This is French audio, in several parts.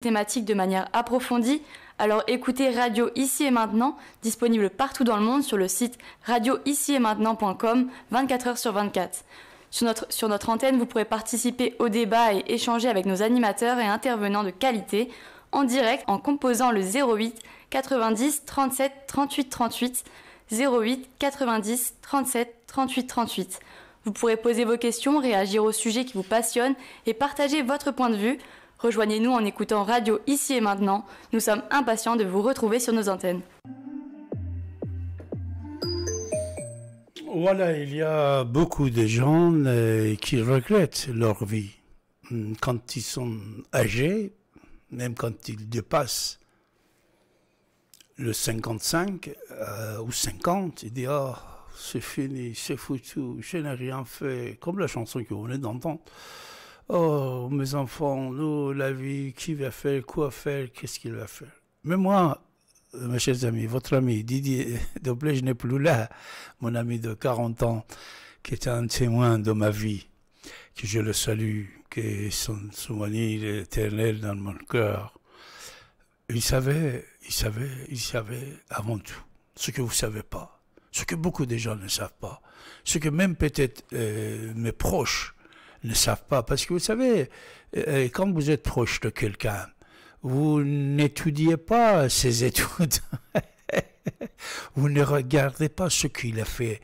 thématique de manière approfondie, alors écoutez Radio Ici et Maintenant, disponible partout dans le monde sur le site radioicietmaintenant.com, et maintenantcom 24h sur 24. Sur notre, sur notre antenne, vous pourrez participer au débat et échanger avec nos animateurs et intervenants de qualité en direct en composant le 08 90 37 38 38 08 90 37 38 38. Vous pourrez poser vos questions, réagir aux sujets qui vous passionnent et partager votre point de vue Rejoignez-nous en écoutant Radio Ici et Maintenant. Nous sommes impatients de vous retrouver sur nos antennes. Voilà, il y a beaucoup de gens euh, qui regrettent leur vie hum, quand ils sont âgés, même quand ils dépassent le 55 euh, ou 50, ils disent Oh, c'est fini, c'est foutu, je n'ai rien fait, comme la chanson que vous venez d'entendre. Oh, mes enfants, nous, la vie, qui va faire, quoi faire, qu'est-ce qu'il va faire. Mais moi, euh, mes chers amis, votre ami Didier Doblé, je n'ai plus là, mon ami de 40 ans, qui est un témoin de ma vie, que je le salue, que son souvenir est éternel dans mon cœur. Il savait, il savait, il savait avant tout ce que vous ne savez pas, ce que beaucoup de gens ne savent pas, ce que même peut-être euh, mes proches ne savent pas. Parce que vous savez, euh, euh, quand vous êtes proche de quelqu'un, vous n'étudiez pas ses études. vous ne regardez pas ce qu'il a fait,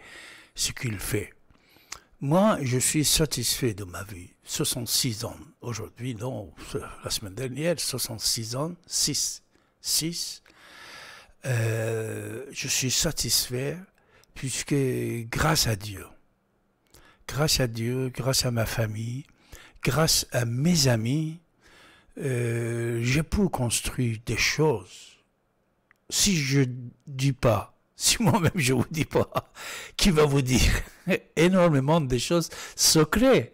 ce qu'il fait. Moi, je suis satisfait de ma vie. 66 ans aujourd'hui, non, la semaine dernière, 66 ans, 6. 6. Euh, je suis satisfait puisque grâce à Dieu, grâce à Dieu, grâce à ma famille, grâce à mes amis, euh, j'ai pu construire des choses. Si je dis pas, si moi-même je vous dis pas, qui va vous dire énormément de choses secrètes.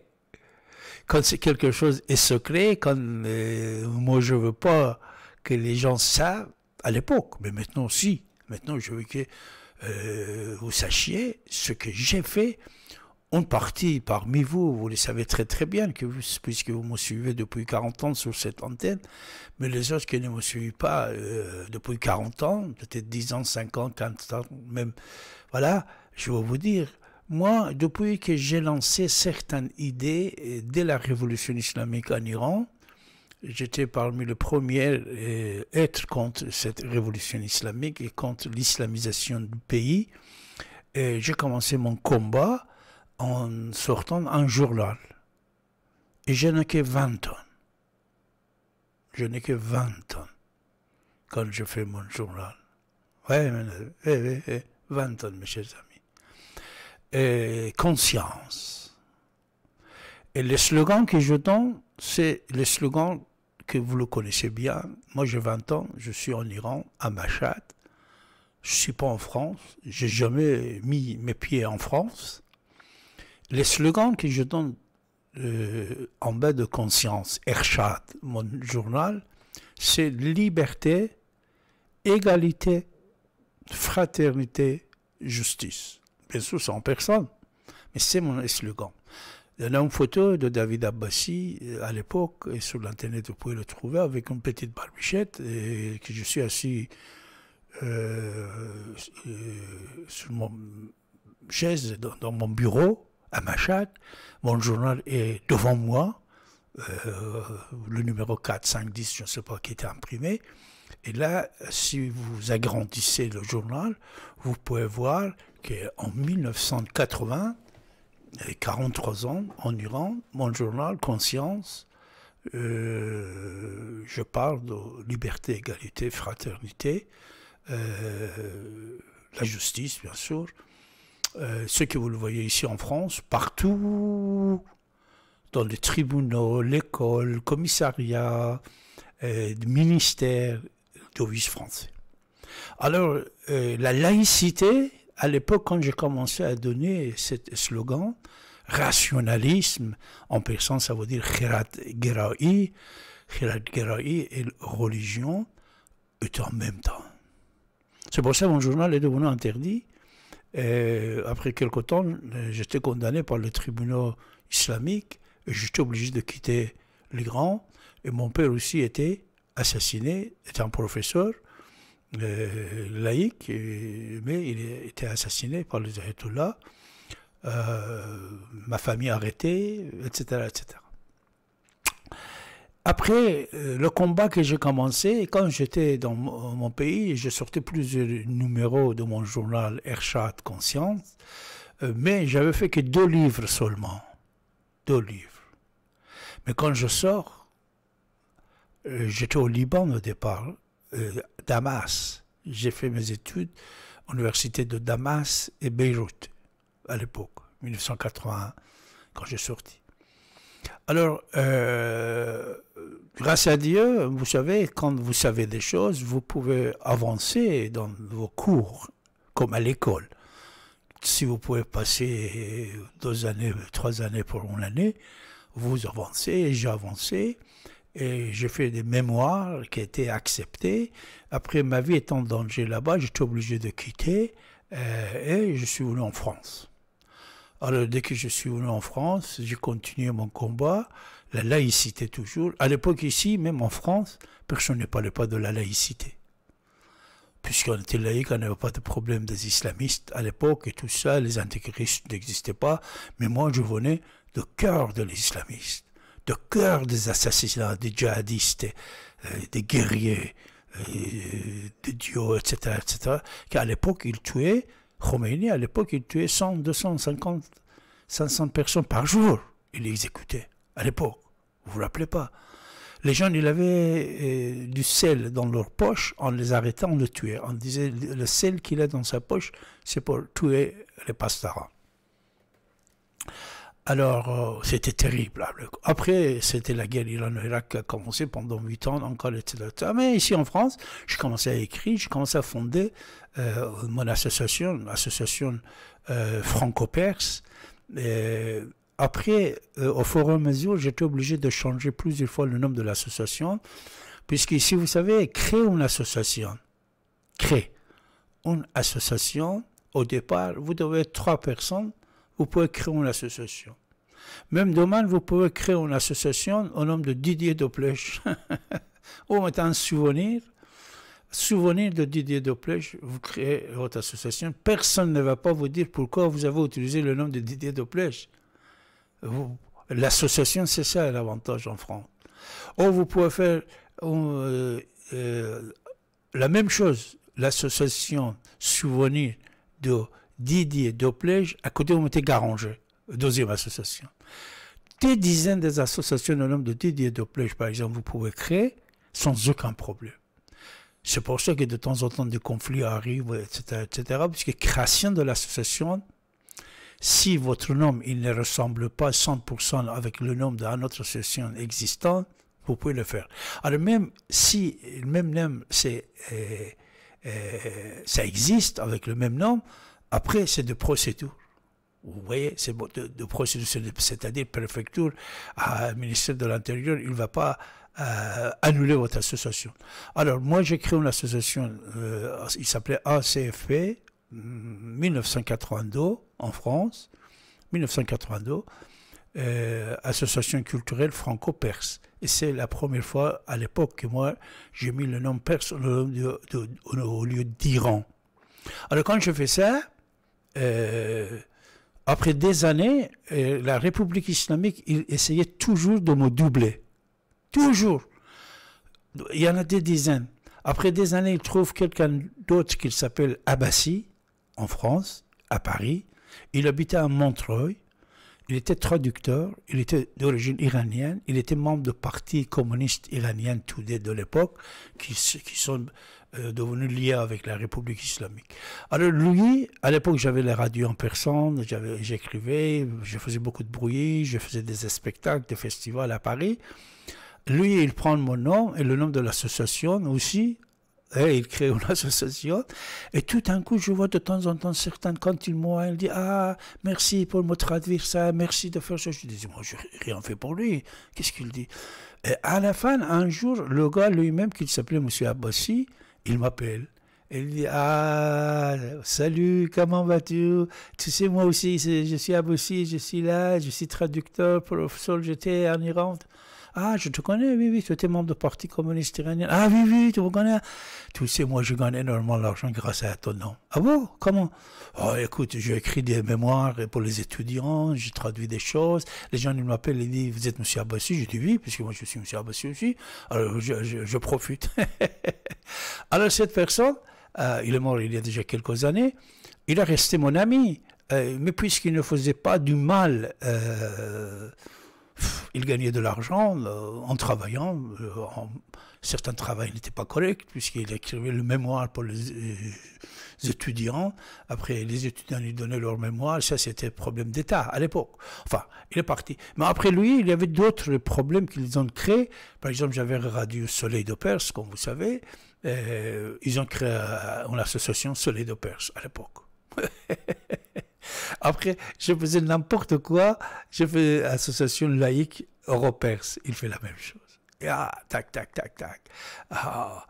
Quand c'est quelque chose est secret, quand euh, moi je veux pas que les gens savent, à l'époque, mais maintenant si. Maintenant je veux que euh, vous sachiez ce que j'ai fait une partie parmi vous, vous le savez très très bien, que puisque vous me suivez depuis 40 ans sur cette antenne, mais les autres qui ne me suivent pas euh, depuis 40 ans, peut-être 10 ans, 50, 40 ans, même, voilà, je vais vous dire, moi, depuis que j'ai lancé certaines idées euh, dès la révolution islamique en Iran, j'étais parmi les premiers euh, à être contre cette révolution islamique et contre l'islamisation du pays. J'ai commencé mon combat en sortant un journal. Et je n'ai que 20 ans. Je n'ai que 20 ans quand je fais mon journal. Oui, 20 ans, mes chers amis. Et conscience. Et le slogan que je donne, c'est le slogan que vous le connaissez bien. Moi, j'ai 20 ans, je suis en Iran, à Machad. Je ne suis pas en France. J'ai jamais mis mes pieds en France les slogans que je donne euh, en bas de conscience, Erchat, mon journal, c'est liberté, égalité, fraternité, justice. Bien sûr, sans personne, mais c'est mon slogan. Il y a une photo de David Abbassi euh, à l'époque, et sur l'internet vous pouvez le trouver, avec une petite barbichette, et que je suis assis euh, sur mon chaise dans mon bureau, à Machac, mon journal est devant moi, euh, le numéro 4, 5, 10, je ne sais pas qui était imprimé. Et là, si vous agrandissez le journal, vous pouvez voir qu'en 1980, 43 ans, en Iran, mon journal Conscience, euh, je parle de liberté, égalité, fraternité, euh, la justice, bien sûr, euh, ce que vous le voyez ici en France, partout, dans les tribunaux, l'école, commissariat, euh, ministère, d'office français. Alors, euh, la laïcité, à l'époque, quand j'ai commencé à donner ce slogan, rationalisme, en personne, ça veut dire Khirat Gera'i. Khirat et religion est en même temps. C'est pour ça que mon journal est devenu interdit, et après quelques temps, euh, j'étais condamné par le tribunal islamique et j'étais obligé de quitter l'Iran. Et mon père aussi était assassiné, était un professeur euh, laïque, mais il était assassiné par les ayatollahs, euh, ma famille arrêtée, etc. etc. Après euh, le combat que j'ai commencé, quand j'étais dans mon pays, j'ai sorti plusieurs numéros de mon journal Ershad Conscience, euh, mais j'avais fait que deux livres seulement. Deux livres. Mais quand je sors, euh, j'étais au Liban au départ, Damas. J'ai fait mes études à l'université de Damas et Beyrouth à l'époque, 1981, quand j'ai sorti. Alors, euh, grâce à Dieu, vous savez, quand vous savez des choses, vous pouvez avancer dans vos cours, comme à l'école. Si vous pouvez passer deux années, trois années pour une année, vous avancez, j'ai avancé, et j'ai fait des mémoires qui étaient acceptées. Après, ma vie étant en danger là-bas, j'étais obligé de quitter, euh, et je suis venu en France. Alors dès que je suis venu en France, j'ai continué mon combat, la laïcité toujours. À l'époque ici, même en France, personne ne parlait pas de la laïcité. Puisqu'on était laïque, on n'avait pas de problème des islamistes à l'époque tout ça, les antichristes n'existaient pas. Mais moi, je venais de cœur de l'islamiste, de cœur des assassinats, des djihadistes, euh, des guerriers, euh, des dieux, etc., etc., qu'à l'époque, ils tuaient Khomeini, à l'époque, il tuait 100, 250, 500 personnes par jour. Il les exécutait, à l'époque. Vous vous rappelez pas Les gens il avait euh, du sel dans leur poche, en les arrêtant, on les tuait. On disait, le sel qu'il a dans sa poche, c'est pour tuer les pastarans. Alors, euh, c'était terrible. Hein, après, c'était la guerre Iran-Irak qui a commencé pendant huit ans encore, Mais ici en France, je commençais à écrire, je commençais à fonder euh, mon association, l'association euh, franco-perse. Après, au fur et à mesure, j'étais obligé de changer plusieurs fois le nom de l'association, puisque puisqu'ici, vous savez, créer une association, créer une association, au départ, vous devez être trois personnes vous pouvez créer une association. Même domaine, vous pouvez créer une association au nom de Didier Doplech. ou un souvenir, souvenir de Didier Doplech, vous créez votre association. Personne ne va pas vous dire pourquoi vous avez utilisé le nom de Didier Doplech. L'association, c'est ça l'avantage en France. Ou vous pouvez faire euh, euh, la même chose, l'association souvenir de Didier Doplège à côté vous était Garanger, deuxième association. Des dizaines des associations au nom de Didier Doplège, par exemple, vous pouvez créer sans aucun problème. C'est pour ça que de temps en temps des conflits arrivent, etc., etc., puisque création de l'association, si votre nom il ne ressemble pas 100% avec le nom d'une autre association existante, vous pouvez le faire. Alors même si le même nom c'est euh, euh, ça existe avec le même nom, après, c'est de procédure. Vous voyez, c'est de, procédure, c'est-à-dire préfecture, à ministère de l'Intérieur, il ne va pas euh, annuler votre association. Alors, moi, j'ai créé une association, euh, il s'appelait ACFP, 1982, en France, 1982, euh, Association culturelle franco-perse. Et c'est la première fois à l'époque que moi, j'ai mis le nom perse au, lieu d'Iran. Alors, quand je fais ça, euh, après des années, euh, la République islamique il essayait toujours de me doubler. Toujours. Il y en a des dizaines. Après des années, il trouve quelqu'un d'autre qu'il s'appelle Abbassi, en France, à Paris. Il habitait à Montreuil. Il était traducteur, il était d'origine iranienne, il était membre du parti communiste iranien Toudé de l'époque, qui, sont euh, devenu lié avec la République islamique. Alors lui, à l'époque, j'avais la radio en personne, j'écrivais, je faisais beaucoup de bruit, je faisais des spectacles, des festivals à Paris. Lui, il prend mon nom et le nom de l'association aussi, et il crée une association. Et tout d'un coup, je vois de temps en temps certains, quand ils m'ont, ils disent Ah, merci pour me traduire ça, merci de faire ça. Je dis Moi, je rien fait pour lui. Qu'est-ce qu'il dit Et à la fin, un jour, le gars lui-même, qui s'appelait M. Abbassi, il m'appelle. il dit Ah, salut, comment vas-tu Tu sais, moi aussi, je suis à je suis là, je suis traducteur, professeur, j'étais en Iran ». Ah, je te connais, oui, oui, tu étais membre du Parti communiste iranien. Ah, oui, oui, tu me connais. Tu sais, moi, je gagne énormément d'argent grâce à ton nom. Ah bon Comment Oh, écoute, j'ai écrit des mémoires pour les étudiants, j'ai traduit des choses. Les gens, ils m'appellent, et disent, vous êtes monsieur Abbassi Je dis oui, puisque moi, je suis monsieur Abbassi aussi. Alors, je, profite. Alors, cette personne, euh, il est mort il y a déjà quelques années, il est resté mon ami. Euh, mais puisqu'il ne faisait pas du mal... Euh, il gagnait de l'argent euh, en travaillant. Euh, en... Certains travails n'étaient pas corrects, puisqu'il écrivait le mémoire pour les, étudiants. Après, les étudiants lui donnaient leur mémoire. Ça, c'était problème d'État à l'époque. Enfin, il est parti. Mais après lui, il y avait d'autres problèmes qu'ils ont créés. Par exemple, j'avais Radio Soleil de Perse, comme vous savez. Euh, ils ont créé une association Soleil de Perse à l'époque. Après, je faisais n'importe quoi. Je fais association laïque Europers. Il fait la même chose. ah, tac, tac, tac, tac. Ah.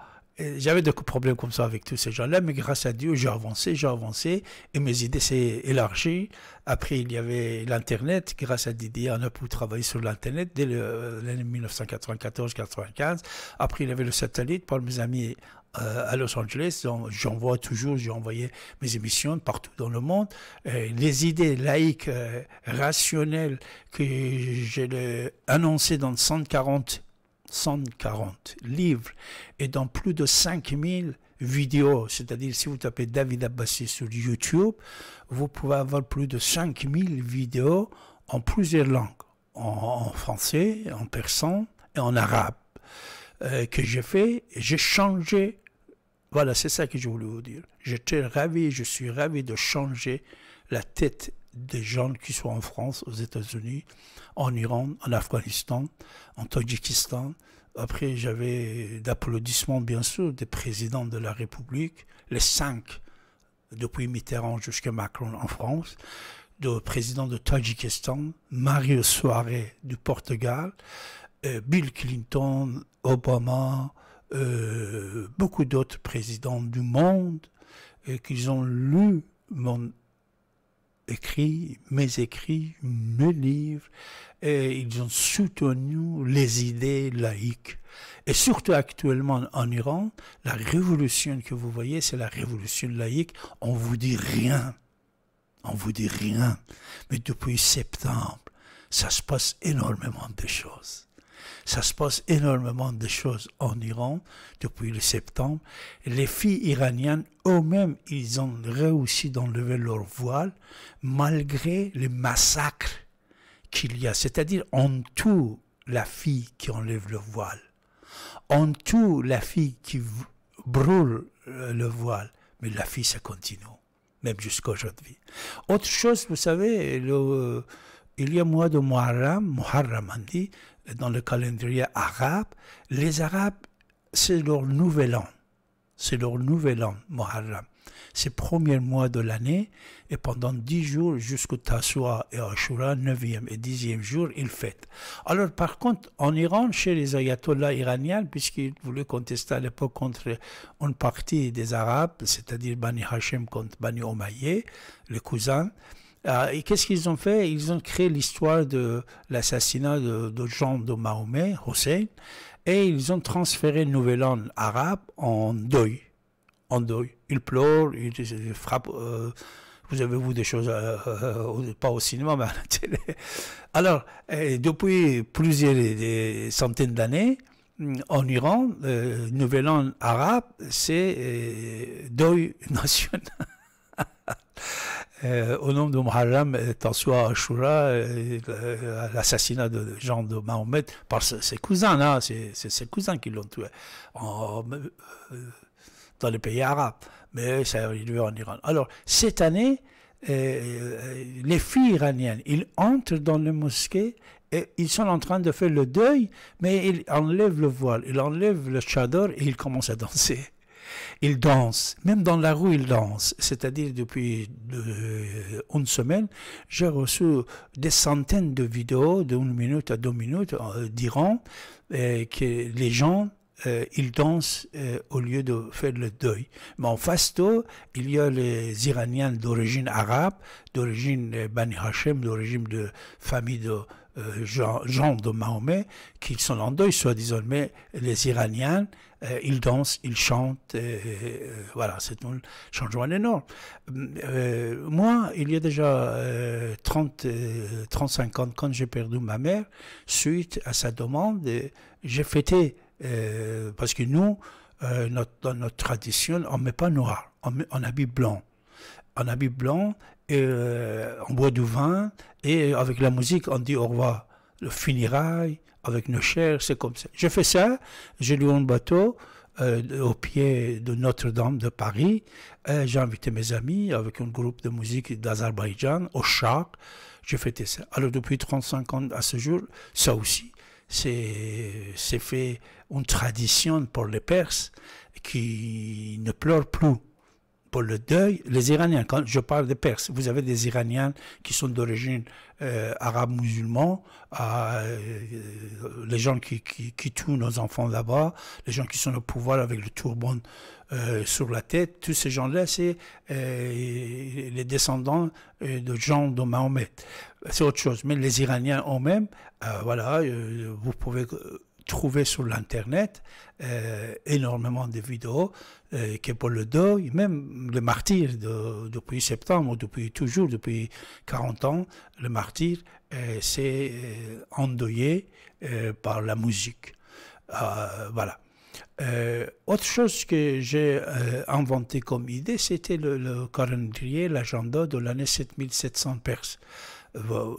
J'avais des problèmes comme ça avec tous ces gens-là, mais grâce à Dieu, j'ai avancé, j'ai avancé, et mes idées s'est élargies. Après, il y avait l'Internet. Grâce à Didier, on a pu travailler sur l'Internet dès l'année 1994-95. Après, il y avait le satellite par mes amis euh, à Los Angeles, j'envoie toujours, j'ai envoyé mes émissions partout dans le monde. Euh, les idées laïques, euh, rationnelles que j'ai annoncées dans 140, 140 livres et dans plus de 5000 vidéos, c'est-à-dire si vous tapez David Abbassi sur YouTube, vous pouvez avoir plus de 5000 vidéos en plusieurs langues, en français, en persan et en arabe. Euh, que j'ai fait, j'ai changé. Voilà, c'est ça que je voulais vous dire. J'étais ravi, je suis ravi de changer la tête des gens qui sont en France, aux États-Unis, en Iran, en Afghanistan, en Tadjikistan. Après, j'avais d'applaudissements, bien sûr, des présidents de la République, les cinq, depuis Mitterrand jusqu'à Macron en France, de président de Tadjikistan, Mario Soare du Portugal, euh, Bill Clinton, Obama, euh, beaucoup d'autres présidents du monde, et euh, qu'ils ont lu écrit, mes écrits, mes livres, et ils ont soutenu les idées laïques. Et surtout actuellement en Iran, la révolution que vous voyez, c'est la révolution laïque. On vous dit rien. On vous dit rien. Mais depuis septembre, ça se passe énormément de choses. Ça se passe énormément de choses en Iran depuis le septembre. Les filles iraniennes eux-mêmes, ils ont réussi d'enlever leur voile malgré les massacres qu'il y a. C'est-à-dire, en tout, la fille qui enlève le voile. En tout, la fille qui brûle euh, le voile. Mais la fille, ça continue, même jusqu'à aujourd'hui. Autre chose, vous savez, le, euh, il y a mois de Muharram, Muharram dans le calendrier arabe, les Arabes, c'est leur nouvel an. C'est leur nouvel an, Muharram. C'est le premier mois de l'année et pendant dix jours jusqu'au Tassoua et Ashura, neuvième et dixième jour, ils fêtent. Alors par contre, en Iran, chez les ayatollahs iraniens, puisqu'ils voulaient contester à l'époque contre une partie des Arabes, c'est-à-dire Bani Hashem contre Bani Omayyé, les cousins, ah, et qu'est-ce qu'ils ont fait Ils ont créé l'histoire de l'assassinat de, Jean de Mahomet, Hossein, et ils ont transféré le Nouvel An arabe en deuil. En deuil. Ils pleurent, ils, frappent. Euh, vous avez vous des choses, euh, euh, pas au cinéma, mais à la télé. Alors, depuis plusieurs des centaines d'années, mm, en Iran, le Nouvel An arabe, c'est deuil national. Euh, au nom de Muharram, attention euh, à Ashura, euh, l'assassinat de Jean de Mahomet par ses cousins, là, hein, c'est ses cousins qui l'ont tué dans les pays arabes, mais ça eu lieu en Iran. Alors, cette année, les filles iraniennes, ils entrent dans les mosquées et ils sont en train de faire le deuil, mais ils enlèvent le voile, ils enlèvent le chador et ils commencent à danser. Ils dansent, même dans la rue, ils dansent. C'est-à-dire depuis euh, une semaine, j'ai reçu des centaines de vidéos d'une minute à deux minutes euh, d'Iran euh, que les gens ils dansent au lieu de faire le deuil. Mais en face il y a les Iraniens d'origine arabe, d'origine Bani Hashem, d'origine de famille de gens Jean, de Mahomet, qui sont en deuil, soit disant Mais les Iraniens, ils euh, il danse, il chante, euh, voilà, c'est un changement énorme. Euh, moi, il y a déjà 30, 35 ans, quand j'ai perdu ma mère, suite à sa demande, j'ai fêté, parce que nous, dans notre tradition, on ne met pas noir, on, met, blanc. En habit blanc, et, on boit du vin, et avec la musique, on dit au revoir le funérail, avec nos chers, c'est comme ça. Je fais ça, j'ai lu un bateau euh, au pied de Notre-Dame de Paris. Euh, j'ai invité mes amis avec un groupe de musique d'Azerbaïdjan au char. J'ai fêté ça. Alors depuis 35 ans à ce jour, ça aussi, c'est fait une tradition pour les Perses qui ne pleurent plus pour le deuil, les Iraniens, quand je parle des Perses, vous avez des Iraniens qui sont d'origine euh, arabe musulman, ah, euh, les gens qui, qui, tuent nos enfants là-bas, les gens qui sont au pouvoir avec le turban euh, sur la tête, tous ces gens-là, c'est les descendants de gens de Mahomet. C'est autre chose. Mais les Iraniens eux-mêmes, voilà, vous pouvez trouver sur l'Internet euh, énormément de vidéos euh, que pour le deuil, même le martyr depuis septembre, depuis toujours, depuis 40 ans, le martyr c'est euh, s'est euh, endeuillé par la musique. voilà. autre chose que j'ai inventé comme idée, c'était le, le calendrier, l'agenda de l'année 7700 perse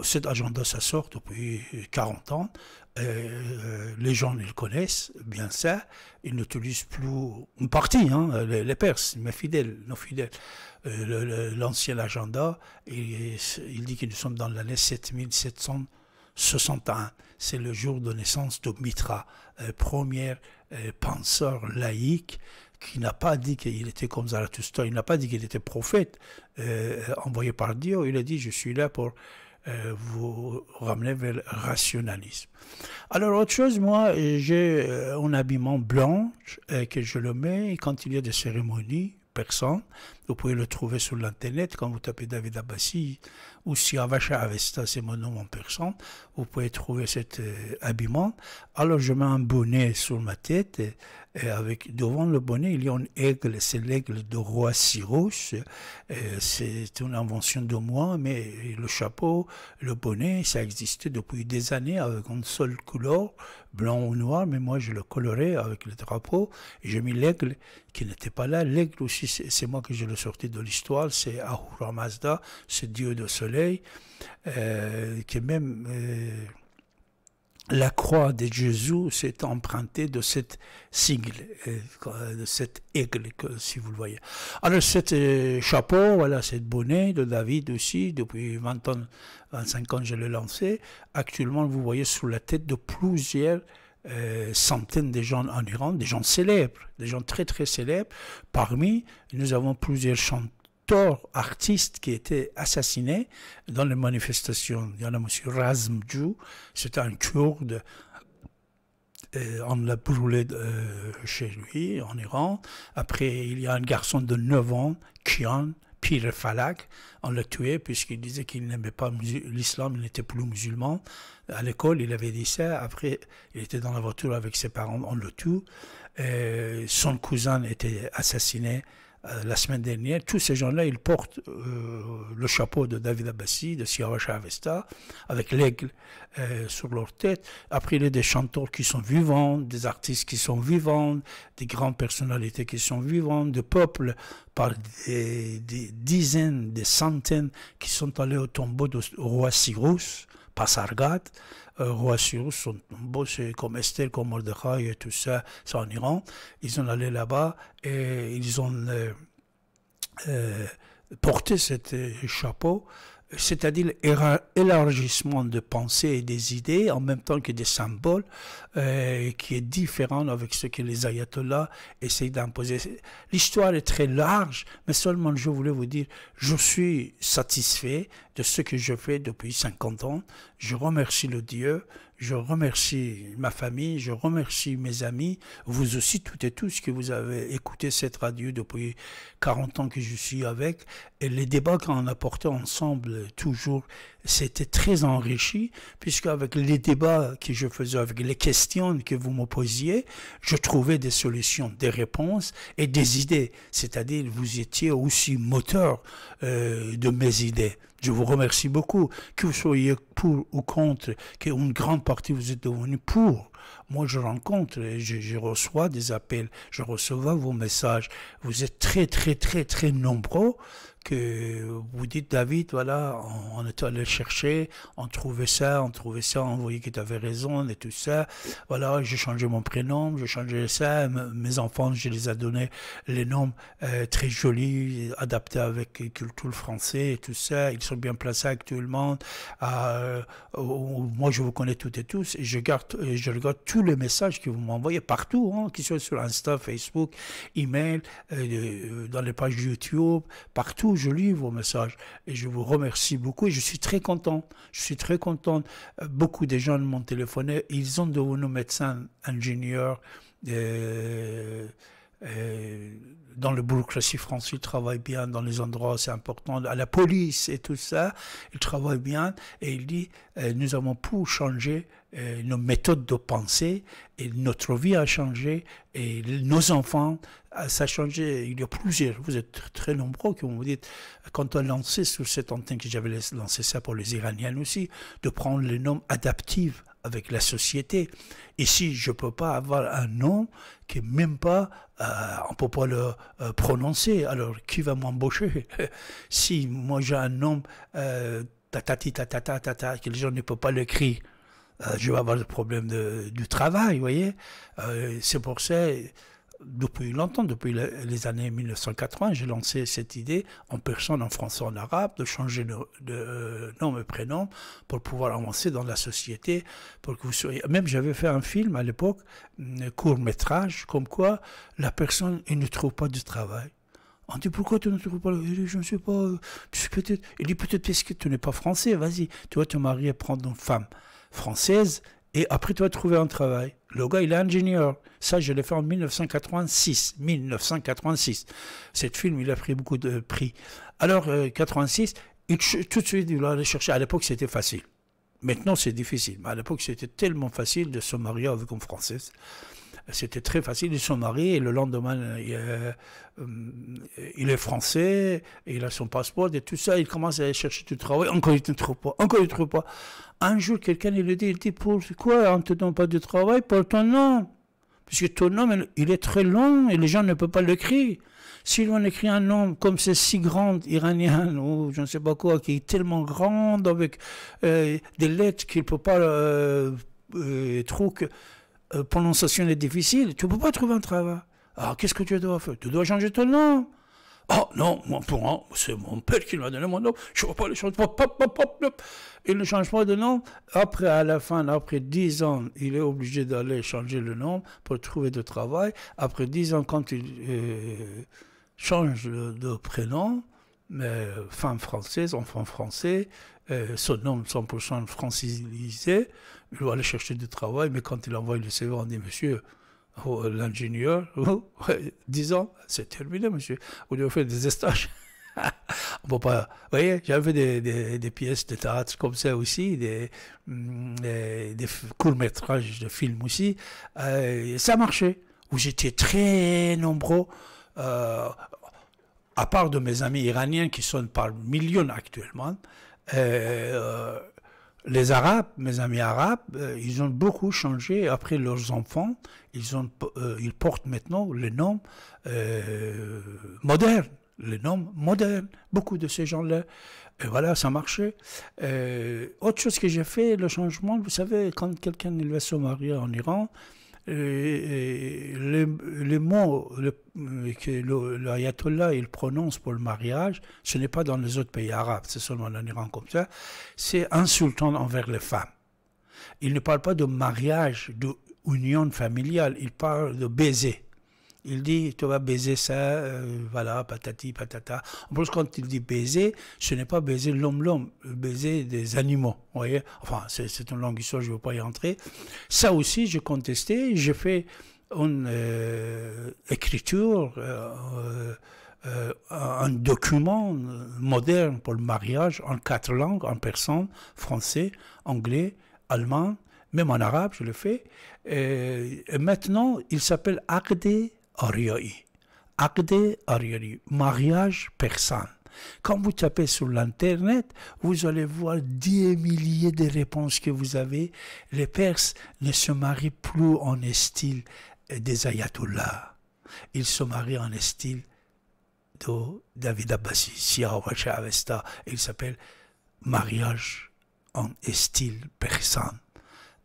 cet agenda, ça sort depuis 40 ans. Euh, euh, les gens, ils connaissent bien ça. Ils n'utilisent plus une partie, hein, les, Perses, mais fidèles, nos fidèles. Euh, l'ancien agenda, il, dit que nous sommes dans l'année 7761. C'est le jour de naissance de Mitra, première premier penseur laïque qui n'a pas dit qu'il était comme Zarathustra, il n'a pas dit qu'il était prophète envoyé par Dieu. Il a dit, je suis là pour euh, vous ramenez vers le rationalisme. Alors autre chose, moi, j'ai euh, un habillement blanc euh, que je le mets quand il y a des cérémonies, personne. Vous pouvez le trouver sur l'internet quand vous tapez David Abbassi ou si Avacha Avesta, c'est mon nom en personne. Vous pouvez trouver cet habillement. Alors je mets un bonnet sur ma tête, et avec, devant le bonnet, il y a un aigle, c'est l'aigle de roi Cyrus. C'est une invention de moi, mais le chapeau, le bonnet, ça existait depuis des années avec une seule couleur, blanc ou noir, mais moi je le colorais avec le drapeau. J'ai mis l'aigle qui n'était pas là. L'aigle aussi, c'est moi que je le sorti de l'histoire, c'est Ahura Mazda, ce dieu de soleil, euh, qui qui même... Euh, la croix de Jésus s'est empruntée de cette sigle, euh, de cette aigle, si vous le voyez. Alors, ce euh, chapeau, voilà, ce bonnet de David aussi, depuis 20 ans, 25 ans, je l'ai lancé. Actuellement, vous voyez sous la tête de plusieurs euh, centaines de gens en Iran, des gens célèbres, des gens très très célèbres. Parmi, nous avons plusieurs chanteurs artiste artistes qui étaient assassinés dans les manifestations. Il y en a M. Razmdjou, c'était un Kurde. de euh, on l'a brûlé euh, chez lui, en Iran. Après, il y a un garçon de 9 ans, Kian, Pire Falak, on l'a tué puisqu'il disait qu'il n'aimait pas l'islam, il n'était plus musulman. À l'école, il avait dit ça. Après, il était dans la voiture avec ses parents, on le tue. Euh, son cousin était assassiné euh, la semaine dernière, tous ces gens-là, ils portent euh, le chapeau de David Abbassi, de Siawa Avesta, avec l'aigle euh, sur leur tête. Après, il y a des chanteurs qui sont vivants, des artistes qui sont vivants, des grandes personnalités qui sont vivantes, des peuples par des, dizaines, des centaines qui sont allés au tombeau du roi Cyrus, Pasargad, euh, Roassius, son tombeau, c'est comme Estelle, comme Mordechai et tout ça, c'est en Iran. Ils sont allés là-bas et ils ont euh, euh, porté ce chapeau c'est-à-dire élargissement de pensées et des idées en même temps que des symboles, euh, qui est différent avec ce que les ayatollahs essayent d'imposer. L'histoire est très large, mais seulement je voulais vous dire, je suis satisfait de ce que je fais depuis 50 ans, je remercie le Dieu, je remercie ma famille, je remercie mes amis, vous aussi toutes et tous que vous avez écouté cette radio depuis 40 ans que je suis avec, et les débats qu'on a portés ensemble toujours c'était très enrichi, puisque avec les débats que je faisais, avec les questions que vous me posiez, je trouvais des solutions, des réponses et des idées. C'est-à-dire, vous étiez aussi moteur euh, de mes idées. Je vous remercie beaucoup, que vous soyez pour ou contre, qu'une grande partie vous êtes devenu pour moi, je rencontre, je, reçois des appels, je recevais vos messages. Vous êtes très, très, très, très nombreux que vous dites David, voilà, on, est allé chercher, on trouvait ça, on trouvait ça, on voyait que tu avais raison et tout ça. Voilà, j'ai changé mon prénom, j'ai changé ça, mes enfants, je les ai donné les noms euh, très jolis, adaptés avec culture français et tout ça. Ils sont bien placés actuellement. Euh, moi, je vous connais toutes et tous et je garde, je regarde tous les messages que vous m'envoyez partout, hein, qu'ils soient sur Insta, Facebook, email, euh, euh, dans les pages YouTube, partout, je lis vos messages et je vous remercie beaucoup et je suis très content. Je suis très content. Euh, beaucoup de gens m'ont téléphoné, ils ont devenu médecins, ingénieurs. dans le bureaucratie française, ils travaillent bien dans les endroits, c'est important, à la police et tout ça, ils travaillent bien. Et ils disent, nous avons pu changer euh, nos méthodes de pensée, et notre vie a changé, et nos enfants, ah, ça a changé. Il y a plusieurs, vous êtes très nombreux qui vous dites, quand on lançait sur cette antenne, que j'avais lancé ça pour les Iraniens aussi, de prendre les noms adaptifs avec la société. Ici, je ne peux pas avoir un nom qui est même pas, euh, on ne peut pas le euh, prononcer. Alors, qui va m'embaucher Si moi j'ai un nom, que les gens ne peuvent pas l'écrire, euh, je vais avoir le problème de, du travail, vous voyez. Euh, c'est pour ça, depuis longtemps, depuis les années 1980, j'ai lancé cette idée en personne, en français, en arabe, de changer de, euh, nom et prénom pour pouvoir avancer dans la société, pour que vous Même j'avais fait un film à l'époque, court métrage, comme quoi la personne il ne trouve pas du travail. On dit pourquoi tu ne trouves pas du travail je ne sais pas. Il dit peut-être parce que tu n'es pas français. Vas-y, tu vois, ton mari prendre une femme française et après tu vas trouver un travail. Le gars, il est ingénieur. Ça, je l'ai fait en 1986. 1986. Cette film, il a pris beaucoup de prix. Alors, 86, euh, tout de suite, il va aller chercher. À l'époque, c'était facile. Maintenant, c'est difficile. Mais à l'époque, c'était tellement facile de se marier avec une Française. C'était très facile. Ils sont mariés et le lendemain, il, euh, est français, et il a son passeport et tout ça. Il commence à aller chercher du travail. Encore, il ne trouve pas. Encore, pas. Un jour, quelqu'un lui dit, il dit, pourquoi on ne te donne pas de travail pour ton nom Puisque ton nom, il est très long et les gens ne peuvent pas l'écrire. Si l'on écrit un nom comme c'est si grand iranien ou je ne sais pas quoi, qui est tellement grand avec euh, des lettres qu'il ne peut pas... Euh, euh la euh, prononciation est difficile, tu ne peux pas trouver un travail. Alors ah, qu'est-ce que tu dois faire Tu dois changer ton nom. Oh non, moi, pour moi, c'est mon père qui m'a donné mon nom, je ne pas le changer. il ne change pas de nom. Après, à la fin, après dix ans, il est obligé d'aller changer le nom pour trouver du travail. Après dix ans, quand il euh, change de, prénom, mais femme française, enfant français, euh, son nom 100% francisé, il va aller chercher du travail, mais quand il envoie le CV, on dit, monsieur, oh, l'ingénieur, oh, 10 ans, c'est terminé, monsieur. Vous devez faire des stages. on peut pas. Vous voyez, j'avais des, des, des, pièces de théâtre comme ça aussi, des, mm, des, courts-métrages de films aussi. Euh, ça marchait. où j'étais très nombreux. Euh, à part de mes amis iraniens qui sont par millions actuellement, euh, les Arabes, mes amis arabes, euh, ils ont beaucoup changé après leurs enfants. Ils, ont, euh, ils portent maintenant les noms euh, modernes, les noms modernes. Beaucoup de ces gens-là. Et voilà, ça marchait. autre chose que j'ai fait, le changement, vous savez, quand quelqu'un va se marier en Iran, les, mots euh, que l'ayatollah il prononce pour le mariage, ce n'est pas dans les autres pays arabes, c'est seulement en Iran comme ça, c'est insultant envers les femmes. Il ne parle pas de mariage, d'union familiale, il parle de baiser. Il dit, tu vas baiser ça, euh, voilà, patati, patata. En plus, quand il dit baiser, ce n'est pas baiser l'homme-l'homme, baiser des animaux, vous voyez. Enfin, c'est une longue histoire, je ne veux pas y entrer. Ça aussi, j'ai contesté, j'ai fait une euh, écriture, euh, un document moderne pour le mariage en quatre langues, en personne, français, anglais, allemand, même en arabe, je le fais. Et maintenant, il s'appelle Ardé Arioi. Agde Mariage persan. Quand vous tapez sur l'Internet, vous allez voir dix milliers de réponses que vous avez. Les Perses ne se marient plus en style des ayatollahs. Ils se marient en style de David Abbasi, Avesta. Il s'appelle mariage en style persan.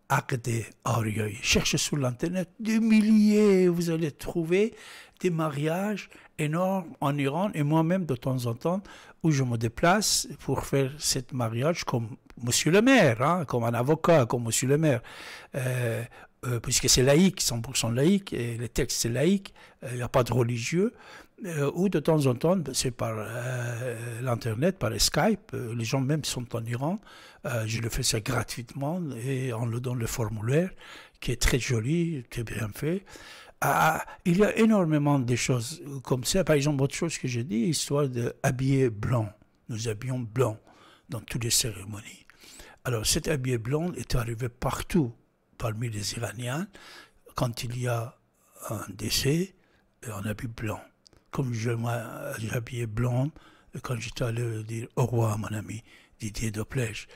Agde orgueil. Cherchez sur l'internet des milliers, vous allez trouver des mariages énormes en Iran et moi-même de temps en temps où je me déplace pour faire cette mariage comme monsieur le maire, hein, comme un avocat, comme monsieur le maire. Euh, euh, puisque c'est laïque, 100% laïque, et les textes c'est laïque, il euh, n'y a pas de religieux. Euh, ou de temps en temps, ben, c'est par euh, l'Internet, par Skype, euh, les gens même sont en Iran, je le fais ça gratuitement et on le donne le formulaire qui est très joli, très bien fait. Ah, ah, il y a énormément de choses comme ça. Par exemple, autre chose que j'ai dit, histoire d'habiller blanc. Nous habillons blanc dans toutes les cérémonies. Alors, cet habillé blanc est arrivé partout parmi les Iraniens quand il y a un décès, a habit blanc comme je m'habillais blond quand j'étais allé dire au roi mon ami Didier Doplèche.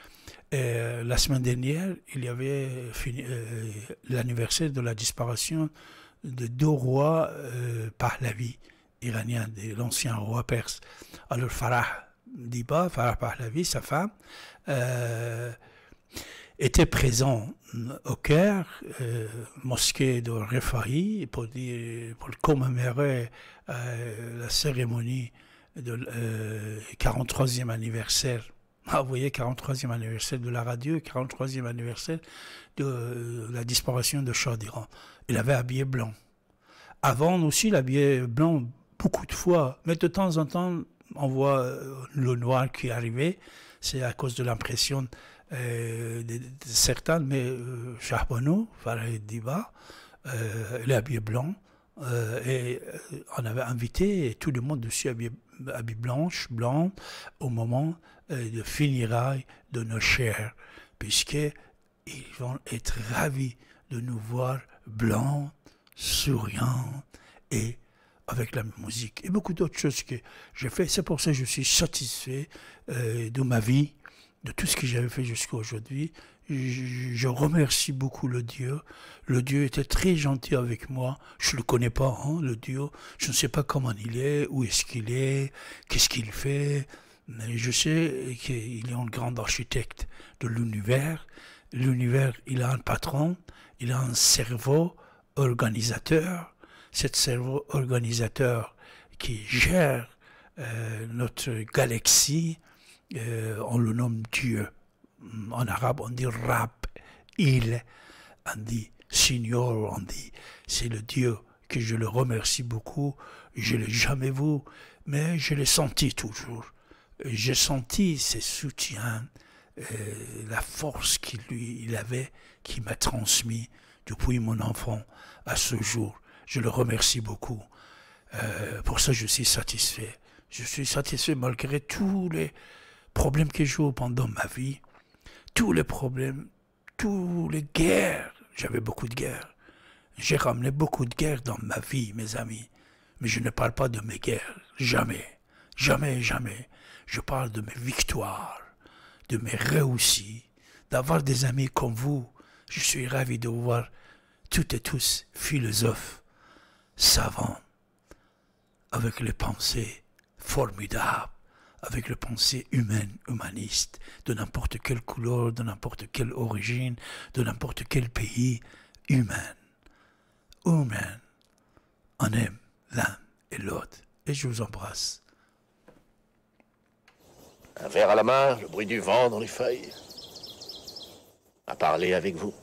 Et euh, la semaine dernière, il y avait euh, l'anniversaire de la disparition de deux rois euh, la vie iraniens, de l'ancien roi perse. Alors Farah Diba, Farah Pahlavi, sa femme, était présent au Caire, euh, mosquée de Refahi, pour, dire, pour commémorer euh, la cérémonie du 43e euh, anniversaire. Ah, vous voyez, 43e anniversaire de la radio, 43e anniversaire de, la disparition de Chaudiran. Il avait habillé blanc. Avant aussi, habillait blanc beaucoup de fois, mais de temps en temps, on voit le noir qui arrivait. C'est à cause de l'impression euh, certains, mais euh, Charbonneau, Farid Diba, euh, les habillés blancs, et on avait invité tout le monde dessus habillé habits blanche blancs, au moment de finirail de nos chairs, puisqu'ils vont être ravis de nous voir blancs, souriants et avec la musique et beaucoup d'autres choses que j'ai fait. C'est pour ça que je suis satisfait de ma vie de tout ce que j'avais fait jusqu'à aujourd'hui. Je remercie beaucoup le Dieu. Le Dieu était très gentil avec moi. Je ne le connais pas, hein, le Dieu. Je ne sais pas comment il est, où est-ce qu'il est, qu'est-ce qu'il fait. Mais je sais qu'il est un grand architecte de l'univers. L'univers, il a un patron, il a un cerveau organisateur. Cet cerveau organisateur qui gère euh, notre galaxie, euh, on le nomme Dieu. En arabe, on dit Rab. Il, on dit Signor, on dit c'est le Dieu que je le remercie beaucoup. Je ne l'ai jamais vu, mais je l'ai senti toujours. J'ai senti ses soutiens, euh, la force qu'il il avait, qui m'a transmis depuis mon enfant à ce jour. Je le remercie beaucoup. Euh, pour ça, je suis satisfait. Je suis satisfait malgré tous les, problèmes que j'ai eu pendant ma vie, tous les problèmes, toutes les guerres, j'avais beaucoup de guerres. J'ai ramené beaucoup de guerres dans ma vie, mes amis. Mais je ne parle pas de mes guerres, jamais, jamais, jamais. Je parle de mes victoires, de mes réussites, d'avoir des amis comme vous. Je suis ravi de vous voir toutes et tous philosophes, savants, avec les pensées formidables avec le pensée humaine, humaniste, de n'importe quelle couleur, de n'importe quelle origine, de n'importe quel pays, humaine. Humaine. On aime l'un et l'autre. Et je vous embrasse. Un verre à la main, le bruit du vent dans les feuilles. À parler avec vous.